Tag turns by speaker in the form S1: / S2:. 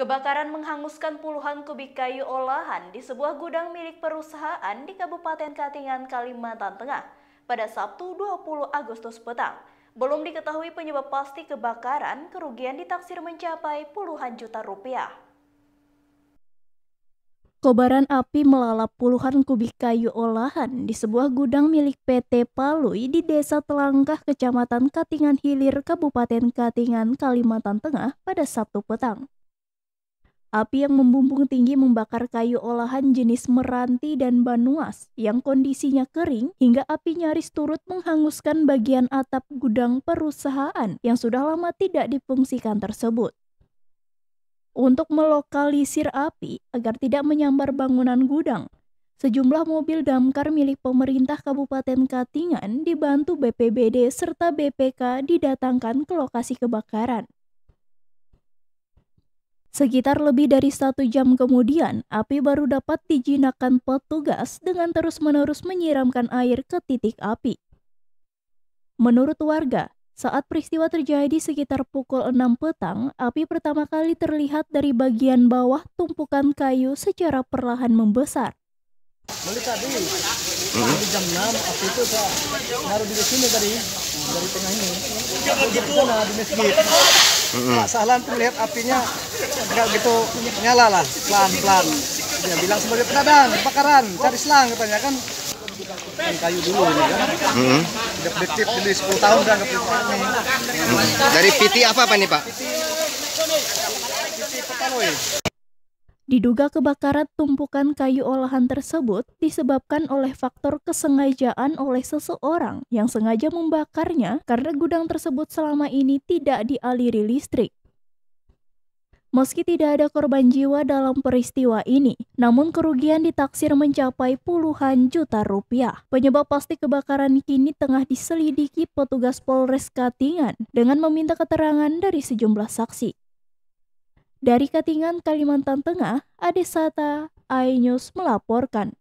S1: Kebakaran menghanguskan puluhan kubik kayu olahan di sebuah gudang milik perusahaan di Kabupaten Katingan, Kalimantan Tengah pada Sabtu 20 Agustus petang. Belum diketahui penyebab pasti kebakaran, kerugian ditaksir mencapai puluhan juta rupiah. Kobaran api melalap puluhan kubik kayu olahan di sebuah gudang milik PT Palui di Desa Telangkah, Kecamatan Katingan Hilir, Kabupaten Katingan, Kalimantan Tengah pada Sabtu petang. Api yang membumbung tinggi membakar kayu olahan jenis meranti dan banuas yang kondisinya kering hingga api nyaris turut menghanguskan bagian atap gudang perusahaan yang sudah lama tidak difungsikan tersebut. Untuk melokalisir api agar tidak menyambar bangunan gudang, sejumlah mobil damkar milik pemerintah Kabupaten Katingan dibantu BPBD serta BPK didatangkan ke lokasi kebakaran. Sekitar lebih dari satu jam kemudian, api baru dapat dijinakkan petugas dengan terus-menerus menyiramkan air ke titik api. Menurut warga, saat peristiwa terjadi sekitar pukul 6 petang, api pertama kali terlihat dari bagian bawah tumpukan kayu secara perlahan membesar. Mulai tadi, hmm. jam 6, api itu saya di sini tadi, dari tengah ini. Jangan gitu. Di masjid mm-hmm. Pak Sahlan tuh melihat apinya nggak gitu nyala lah pelan-pelan dia bilang sebagai pedagang, kebakaran cari selang katanya kan dan kayu dulu ini kan mm-hmm. detektif jadi 10 tahun udah detektif ini mm-hmm. dari PT apa apa nih Pak? PT, PT Petaloi Diduga kebakaran tumpukan kayu olahan tersebut disebabkan oleh faktor kesengajaan oleh seseorang yang sengaja membakarnya karena gudang tersebut selama ini tidak dialiri listrik. Meski tidak ada korban jiwa dalam peristiwa ini, namun kerugian ditaksir mencapai puluhan juta rupiah. Penyebab pasti kebakaran kini tengah diselidiki petugas Polres Katingan dengan meminta keterangan dari sejumlah saksi. Dari Katingan, Kalimantan Tengah, Adesata Ainyus melaporkan.